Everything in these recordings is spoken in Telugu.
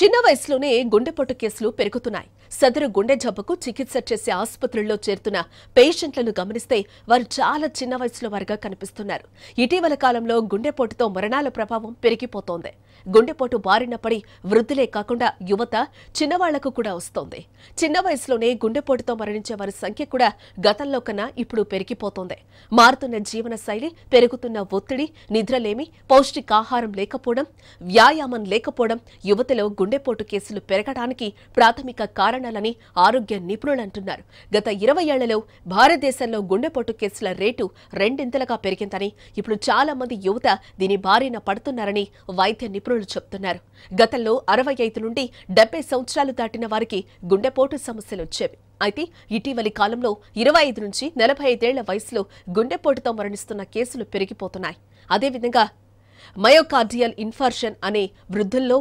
చిన్న వయసులోనే గుండెపోటు కేసులు పెరుగుతున్నాయి సదరు గుండె జబ్బుకు చికిత్స చేసే ఆసుపత్రుల్లో చేరుతున్న పేషెంట్లను గమనిస్తే వారు చాలా చిన్న వయసులో వారుగా కనిపిస్తున్నారు ఇటీవల కాలంలో గుండెపోటుతో మరణాల ప్రభావం పెరిగిపోతోంది గుండెపోటు బారిన పడి వృద్ధులే కాకుండా యువత చిన్నవాళ్లకు కూడా వస్తోంది చిన్న వయసులోనే గుండెపోటుతో మరణించే వారి సంఖ్య కూడా గతంలో కన్నా ఇప్పుడు పెరిగిపోతోంది మారుతున్న జీవన శైలి పెరుగుతున్న ఒత్తిడి నిద్రలేమి పౌష్టికాహారం లేకపోవడం వ్యాయామం లేకపోవడం యువతలో గుండెపోటు కేసులు పెరగడానికి ప్రాథమిక కారణం కారణాలని ఆరోగ్య అంటున్నారు గత ఇరవై ఏళ్లలో భారతదేశంలో గుండెపోటు కేసుల రేటు రెండింతలుగా పెరిగిందని ఇప్పుడు చాలా మంది యువత దీని బారిన పడుతున్నారని వైద్య నిపుణులు చెబుతున్నారు గతంలో అరవై ఐదు నుండి డెబ్బై సంవత్సరాలు దాటిన వారికి గుండెపోటు సమస్యలు వచ్చేవి అయితే ఇటీవలి కాలంలో ఇరవై ఐదు నుంచి నలభై ఐదేళ్ల వయసులో గుండెపోటుతో మరణిస్తున్న కేసులు పెరిగిపోతున్నాయి అదేవిధంగా మయోకార్డియల్ ఇన్ఫార్షన్ అనే వృద్ధుల్లో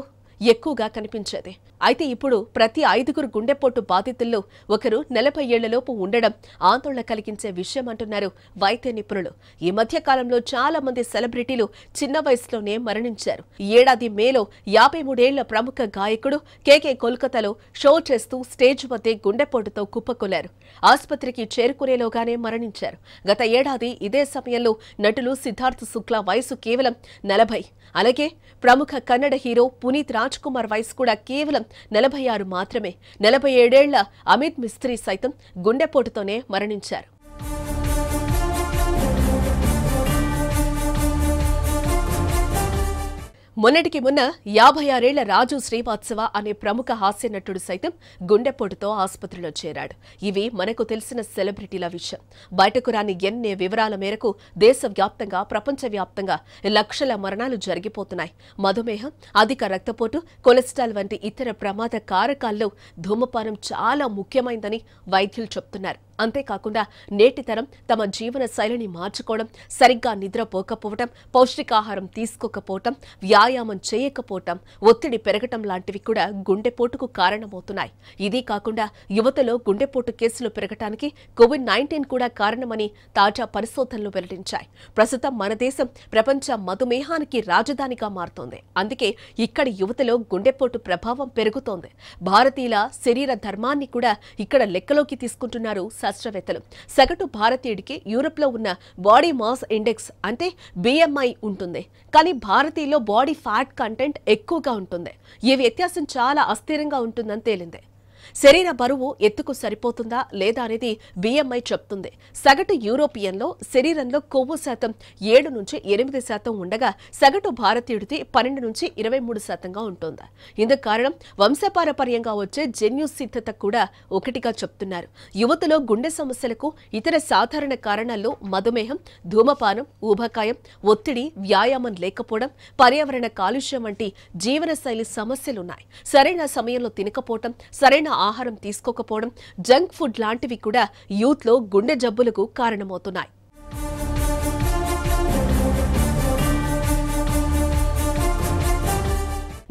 ఎక్కువగా కనిపించేది అయితే ఇప్పుడు ప్రతి ఐదుగురు గుండెపోటు బాధితుల్లో ఒకరు నలభై ఏళ్లలోపు ఉండడం ఆందోళన కలిగించే విషయం అంటున్నారు వైద్య నిపుణులు ఈ మధ్య కాలంలో చాలా మంది సెలబ్రిటీలు చిన్న వయసులోనే మరణించారు ఏడాది మేలో యాభై మూడేళ్ల ప్రముఖ గాయకుడు కెకే కోల్కతాలో షో చేస్తూ స్టేజ్ వద్దే గుండెపోటుతో కుప్పకొలారు ఆసుపత్రికి చేరుకునేలోగానే మరణించారు గత ఏడాది ఇదే సమయంలో నటులు సిద్ధార్థ్ శుక్లా వయసు కేవలం నలభై అలాగే ప్రముఖ కన్నడ హీరో పునీత్ రాజ్ రాజ్ కుమార్ వయసు కూడా కేవలం నలభై ఆరు మాత్రమే నలభై ఏడేళ్ల అమిత్ మిస్త్రీ సైతం గుండెపోటుతోనే మరణించారు మొన్నటికి మొన్న యాభై ఆరేళ్ల రాజు శ్రీవాత్సవ అనే ప్రముఖ హాస్య నటుడు సైతం గుండెపోటుతో ఆసుపత్రిలో చేరాడు ఇవి మనకు తెలిసిన సెలబ్రిటీల విషయం బయటకు రాని ఎన్నే వివరాల మేరకు దేశవ్యాప్తంగా ప్రపంచవ్యాప్తంగా లక్షల మరణాలు జరిగిపోతున్నాయి మధుమేహం అధిక రక్తపోటు కొలెస్ట్రాల్ వంటి ఇతర ప్రమాద కారకాల్లో ధూమపానం చాలా ముఖ్యమైందని వైద్యులు చెప్తున్నారు అంతేకాకుండా నేటి తరం తమ జీవన శైలిని మార్చుకోవడం సరిగ్గా నిద్రపోకపోవటం పౌష్టికాహారం తీసుకోకపోవటం వ్యాయామం వ్యాయామం చేయకపోవటం ఒత్తిడి పెరగటం లాంటివి కూడా గుండెపోటుకు కారణమవుతున్నాయి ఇదీ కాకుండా యువతలో గుండెపోటు కేసులు పెరగటానికి కోవిడ్ నైన్టీన్ కూడా కారణమని తాజా పరిశోధనలు వెల్లడించాయి ప్రస్తుతం మన దేశం ప్రపంచ మధుమేహానికి రాజధానిగా మారుతోంది అందుకే ఇక్కడి యువతలో గుండెపోటు ప్రభావం పెరుగుతోంది భారతీయుల శరీర ధర్మాన్ని కూడా ఇక్కడ లెక్కలోకి తీసుకుంటున్నారు శాస్త్రవేత్తలు సగటు భారతీయుడికి యూరప్లో ఉన్న బాడీ మాస్ ఇండెక్స్ అంటే బిఎంఐ ఉంటుంది కానీ భారతీయులో బాడీ ఫ్యాట్ కంటెంట్ ఎక్కువగా ఉంటుంది ఈ వ్యత్యాసం చాలా అస్థిరంగా ఉంటుందని తేలింది శరీర బరువు ఎత్తుకు సరిపోతుందా లేదా అనేది బిఎంఐ చెప్తుంది సగటు లో శరీరంలో కొవ్వు శాతం ఏడు నుంచి ఎనిమిది శాతం ఉండగా సగటు భారతీయుడిది పన్నెండు నుంచి ఇరవై మూడు శాతంగా ఉంటుంది ఇందుకు కారణం వంశపారపర్యంగా వచ్చే జన్యు సిద్ధత కూడా ఒకటిగా చెప్తున్నారు యువతలో గుండె సమస్యలకు ఇతర సాధారణ కారణాల్లో మధుమేహం ధూమపానం ఊబకాయం ఒత్తిడి వ్యాయామం లేకపోవడం పర్యావరణ కాలుష్యం వంటి జీవనశైలి సమస్యలున్నాయి సరైన సమయంలో తినకపోవటం సరైన ఆహారం తీసుకోకపోవడం జంక్ ఫుడ్ లాంటివి కూడా యూత్లో గుండె జబ్బులకు కారణమవుతున్నాయి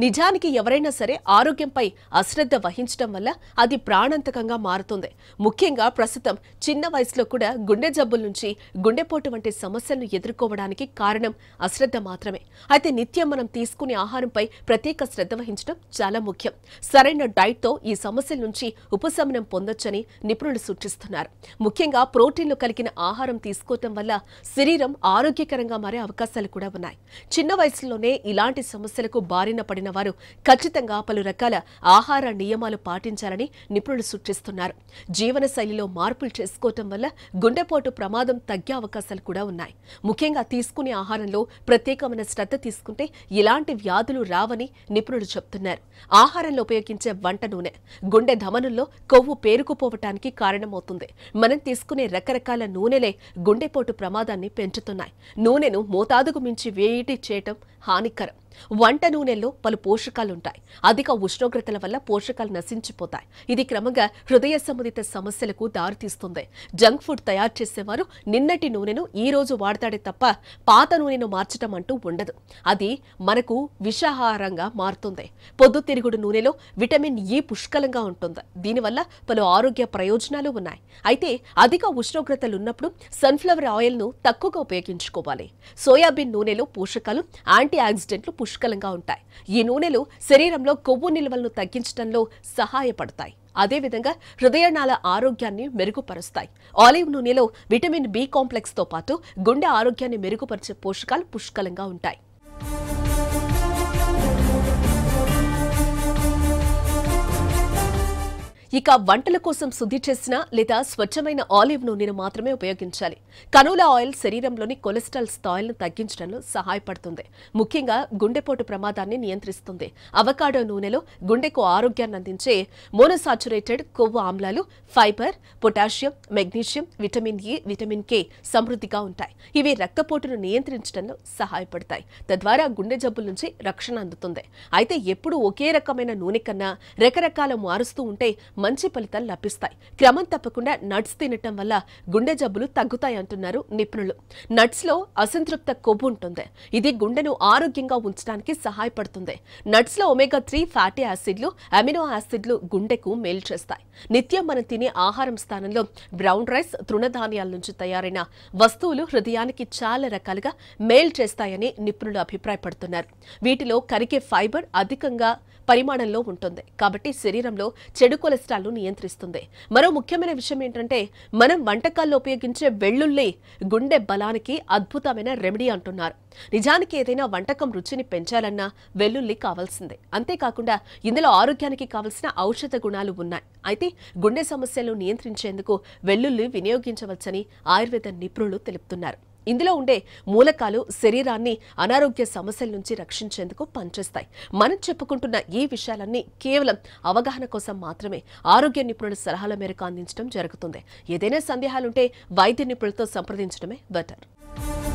నిజానికి ఎవరైనా సరే ఆరోగ్యంపై అశ్రద్ధ వహించడం వల్ల అది ప్రాణాంతకంగా మారుతుంది ముఖ్యంగా ప్రస్తుతం చిన్న వయసులో కూడా గుండె జబ్బుల నుంచి గుండెపోటు వంటి సమస్యలను ఎదుర్కోవడానికి కారణం అశ్రద్ధ మాత్రమే అయితే నిత్యం మనం తీసుకునే ఆహారంపై ప్రత్యేక శ్రద్ధ వహించడం చాలా ముఖ్యం సరైన డైట్తో ఈ సమస్యల నుంచి ఉపశమనం పొందొచ్చని నిపుణులు సూచిస్తున్నారు ముఖ్యంగా ప్రోటీన్లు కలిగిన ఆహారం తీసుకోవటం వల్ల శరీరం ఆరోగ్యకరంగా మారే అవకాశాలు కూడా ఉన్నాయి చిన్న వయసులోనే ఇలాంటి సమస్యలకు బారిన పడిన పాల్గొన్న వారు ఖచ్చితంగా పలు రకాల ఆహార నియమాలు పాటించాలని నిపుణులు సూచిస్తున్నారు జీవనశైలిలో మార్పులు చేసుకోవటం వల్ల గుండెపోటు ప్రమాదం తగ్గే అవకాశాలు కూడా ఉన్నాయి ముఖ్యంగా తీసుకునే ఆహారంలో ప్రత్యేకమైన శ్రద్ధ తీసుకుంటే ఇలాంటి వ్యాధులు రావని నిపుణులు చెబుతున్నారు ఆహారంలో ఉపయోగించే వంట నూనె గుండె ధమనుల్లో కొవ్వు పేరుకుపోవటానికి కారణమవుతుంది మనం తీసుకునే రకరకాల నూనెలే గుండెపోటు ప్రమాదాన్ని పెంచుతున్నాయి నూనెను మోతాదుకు మించి వేడి చేయటం హానికరం వంట నూనెల్లో పలు పోషకాలుంటాయి అధిక ఉష్ణోగ్రతల వల్ల పోషకాలు నశించిపోతాయి ఇది క్రమంగా హృదయ సంబంధిత సమస్యలకు దారితీస్తుంది జంక్ ఫుడ్ తయారు చేసేవారు నిన్నటి నూనెను ఈ రోజు వాడతాడే తప్ప పాత నూనెను మార్చడం అంటూ ఉండదు అది మనకు విషాహారంగా మారుతుంది పొద్దుతిరుగుడు నూనెలో విటమిన్ ఈ పుష్కలంగా ఉంటుంది దీనివల్ల పలు ఆరోగ్య ప్రయోజనాలు ఉన్నాయి అయితే అధిక ఉష్ణోగ్రతలు ఉన్నప్పుడు సన్ఫ్లవర్ ఆయిల్ను తక్కువగా ఉపయోగించుకోవాలి సోయాబీన్ నూనెలో పోషకాలు యాంటీ ఆక్సిడెంట్లు పుష్కలంగా ఉంటాయి ఈ నూనెలు శరీరంలో కొవ్వు నిల్వలను తగ్గించడంలో సహాయపడతాయి అదేవిధంగా హృదయనాల ఆరోగ్యాన్ని మెరుగుపరుస్తాయి ఆలివ్ నూనెలో విటమిన్ బి కాంప్లెక్స్తో పాటు గుండె ఆరోగ్యాన్ని మెరుగుపరిచే పోషకాలు పుష్కలంగా ఉంటాయి ఇక వంటల కోసం శుద్ధి చేసిన లేదా స్వచ్ఛమైన ఆలివ్ నూనెను మాత్రమే ఉపయోగించాలి కనూల ఆయిల్ శరీరంలోని కొలెస్ట్రాల్ స్థాయిలను తగ్గించడంలో సహాయపడుతుంది ముఖ్యంగా గుండెపోటు ప్రమాదాన్ని నియంత్రిస్తుంది అవకాడో నూనెలో గుండెకు ఆరోగ్యాన్ని అందించే మోనోసాచురేటెడ్ కొవ్వు ఆమ్లాలు fibre potassium magnesium vitamin A vitamin K సమృద్ధిగా ఉంటాయి ఇవి రక్తపోటును నియంత్రించడంలో సహాయపడతాయి తద్వారా గుండె జబ్బుల నుంచి రక్షణ అందుతుంది అయితే ఎప్పుడు ఒకే రకమైన నూనె కన్నా రకరకాల మారుస్తూ ఉంటే మంచి ఫలితాలు లభిస్తాయి క్రమం తప్పకుండా నట్స్ తినటం వల్ల గుండె జబ్బులు తగ్గుతాయంటున్నారు నిపుణులు నట్స్ లో అసంతృప్త కొవ్వు ఉంటుంది ఇది గుండెను ఆరోగ్యంగా ఉంచడానికి సహాయపడుతుంది నట్స్ లో ఒమేగా త్రీ ఫ్యాటీ యాసిడ్లు అమినో యాసిడ్లు గుండెకు మేలు చేస్తాయి నిత్యం మనం తినే ఆహారం స్థానంలో బ్రౌన్ రైస్ తృణధాన్యాల నుంచి తయారైన వస్తువులు హృదయానికి చాలా రకాలుగా మేలు చేస్తాయని నిపుణులు అభిప్రాయపడుతున్నారు వీటిలో కరిగే ఫైబర్ అధికంగా పరిమాణంలో ఉంటుంది కాబట్టి శరీరంలో చెడు కొలెస్ట్రాల్ కొలెస్ట్రాల్ను నియంత్రిస్తుంది మరో ముఖ్యమైన విషయం ఏంటంటే మనం వంటకాల్లో ఉపయోగించే వెల్లుల్లి గుండె బలానికి అద్భుతమైన రెమెడీ అంటున్నారు నిజానికి ఏదైనా వంటకం రుచిని పెంచాలన్నా వెల్లుల్లి కావాల్సిందే అంతేకాకుండా ఇందులో ఆరోగ్యానికి కావలసిన ఔషధ గుణాలు ఉన్నాయి అయితే గుండె సమస్యలను నియంత్రించేందుకు వెల్లుల్లి వినియోగించవచ్చని ఆయుర్వేద నిపుణులు తెలుపుతున్నారు ఇందులో ఉండే మూలకాలు శరీరాన్ని అనారోగ్య సమస్యల నుంచి రక్షించేందుకు పనిచేస్తాయి మనం చెప్పుకుంటున్న ఈ విషయాలన్నీ కేవలం అవగాహన కోసం మాత్రమే ఆరోగ్య నిపుణుల సలహాల మేరకు అందించడం జరుగుతుంది ఏదైనా సందేహాలుంటే వైద్య నిపుణులతో సంప్రదించడమే బెటర్